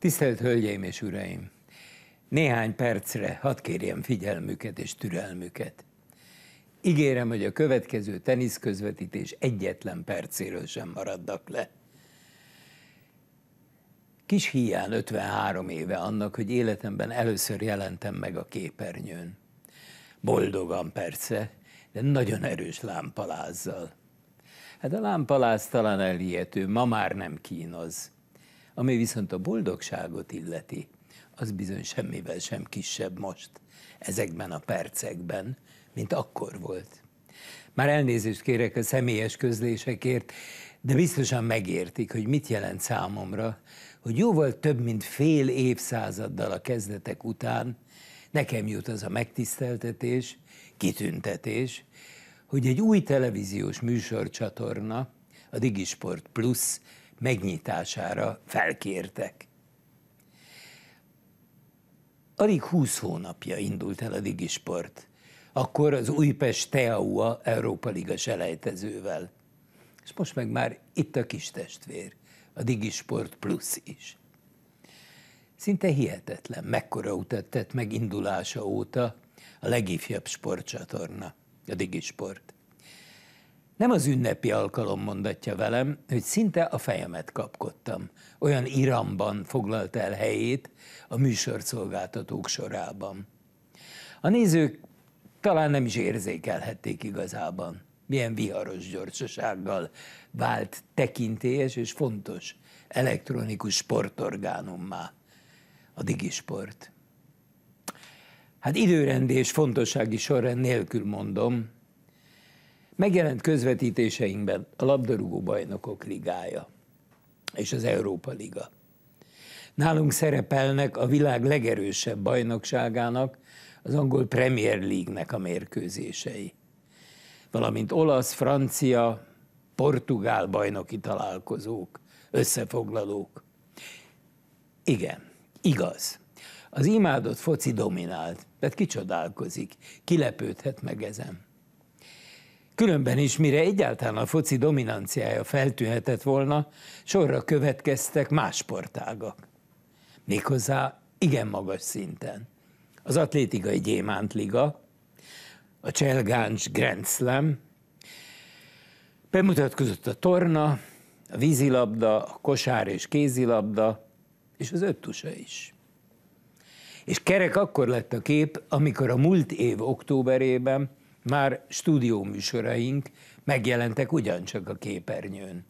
Tisztelt Hölgyeim és Uraim! Néhány percre hadd kérjem figyelmüket és türelmüket. Ígérem, hogy a következő teniszközvetítés egyetlen percéről sem maradnak le. Kis hiány 53 éve annak, hogy életemben először jelentem meg a képernyőn. Boldogan persze, de nagyon erős lámpalázzal. Hát a lámpaláz talán elhihető, ma már nem kínoz. Ami viszont a boldogságot illeti, az bizony semmivel sem kisebb most ezekben a percekben, mint akkor volt. Már elnézést kérek a személyes közlésekért, de biztosan megértik, hogy mit jelent számomra, hogy jóval több mint fél évszázaddal a kezdetek után nekem jut az a megtiszteltetés, kitüntetés, hogy egy új televíziós műsorcsatorna, a Digisport Plus megnyitására felkértek. Alig 20 hónapja indult el a Digisport, akkor az Újpest Teaua Európa Liga selejtezővel. És most meg már itt a kis testvér, a Digisport Plus is. Szinte hihetetlen, mekkora utat tett meg indulása óta a legifjabb sportcsatorna, a Digisport. Nem az ünnepi alkalom mondatja velem, hogy szinte a fejemet kapkodtam. Olyan iramban foglalt el helyét a műsorszolgáltatók sorában. A nézők talán nem is érzékelhették igazában, milyen viharos gyorsasággal vált tekintélyes és fontos elektronikus sportorgánummá a digisport. Hát időrendi és fontossági sorrend nélkül mondom, Megjelent közvetítéseinkben a labdarúgó bajnokok ligája és az Európa Liga. Nálunk szerepelnek a világ legerősebb bajnokságának, az angol Premier League-nek a mérkőzései, valamint olasz, francia, portugál bajnoki találkozók, összefoglalók. Igen, igaz. Az imádott foci dominált, tehát kicsodálkozik, kilepődhet meg ezen. Különben is, mire egyáltalán a foci dominanciája feltűnhetett volna, sorra következtek más sportágak. Méghozzá igen magas szinten. Az atlétikai gyémántliga, a Cselgáncs Grand Slam, bemutatkozott a torna, a vízilabda, a kosár és kézilabda, és az öttusa is. És kerek akkor lett a kép, amikor a múlt év októberében már stúdió műsoraink megjelentek ugyancsak a képernyőn.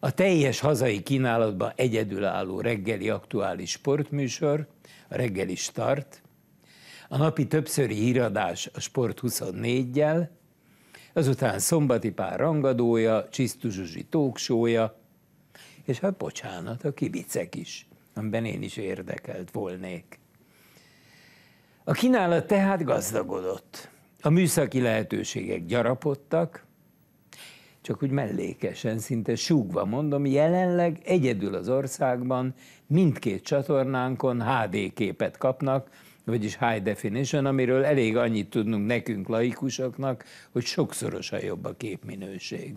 A teljes hazai kínálatban egyedülálló reggeli aktuális sportműsor, a reggeli start, a napi többszöri híradás a Sport 24-jel, azután Szombati Pár rangadója, Csisztuzsuzsi tóksója, és hát bocsánat, a kibicek is, amiben én is érdekelt volnék. A kínálat tehát gazdagodott. A műszaki lehetőségek gyarapodtak, csak úgy mellékesen, szinte súgva mondom, jelenleg egyedül az országban mindkét csatornánkon HD képet kapnak, vagyis high definition, amiről elég annyit tudnunk nekünk, laikusoknak, hogy sokszorosan jobb a képminőség.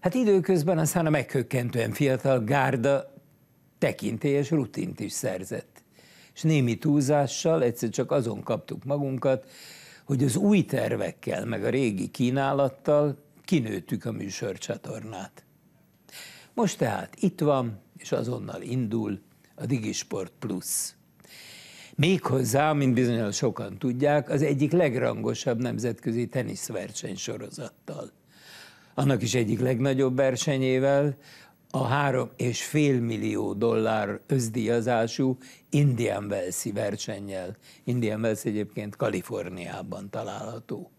Hát időközben aztán a meghökkentően fiatal gárda tekintélyes rutint is szerzett és némi túlzással egyszer csak azon kaptuk magunkat, hogy az új tervekkel, meg a régi kínálattal kinőttük a műsorcsatornát. Most tehát itt van, és azonnal indul a Digisport Plus. Méghozzá, mint bizonyos sokan tudják, az egyik legrangosabb nemzetközi teniszverseny sorozattal. Annak is egyik legnagyobb versenyével, a három és fél millió dollár özdíjazású Indian Wells-i versennyel. Indian Wells egyébként Kaliforniában található.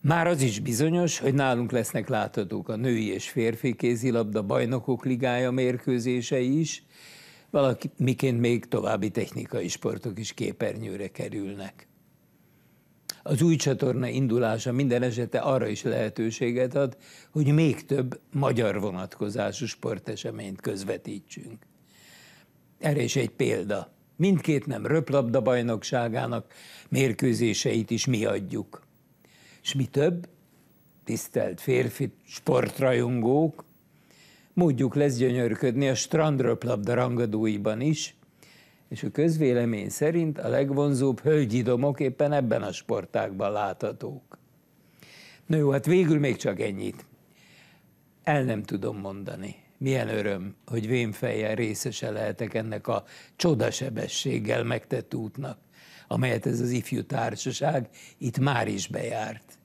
Már az is bizonyos, hogy nálunk lesznek láthatók a női és férfi kézilabda bajnokok ligája mérkőzései is, valamiként még további technikai sportok is képernyőre kerülnek az új csatorna indulása minden esete arra is lehetőséget ad, hogy még több magyar vonatkozású sporteseményt közvetítsünk. Erre is egy példa. Mindkét nem röplabda bajnokságának mérkőzéseit is mi adjuk. És mi több, tisztelt férfi sportrajongók, módjuk lesz gyönyörködni a strandröplabda rangadóiban is – és a közvélemény szerint a legvonzóbb hölgyidomok éppen ebben a sportákban láthatók. Na jó, hát végül még csak ennyit. El nem tudom mondani. Milyen öröm, hogy vénfejjel részese lehetek ennek a csodasebességgel megtett útnak, amelyet ez az ifjú társaság itt már is bejárt.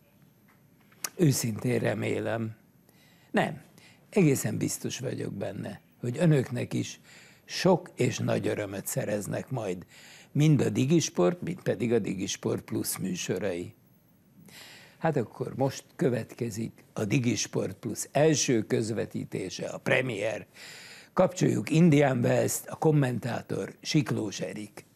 Őszintén remélem. Nem, egészen biztos vagyok benne, hogy önöknek is sok és nagy örömet szereznek majd, mind a Digisport, mind pedig a Digisport Plus műsorai. Hát akkor most következik a Digisport Plus első közvetítése, a premier. Kapcsoljuk Indian West, a kommentátor Siklós Erik.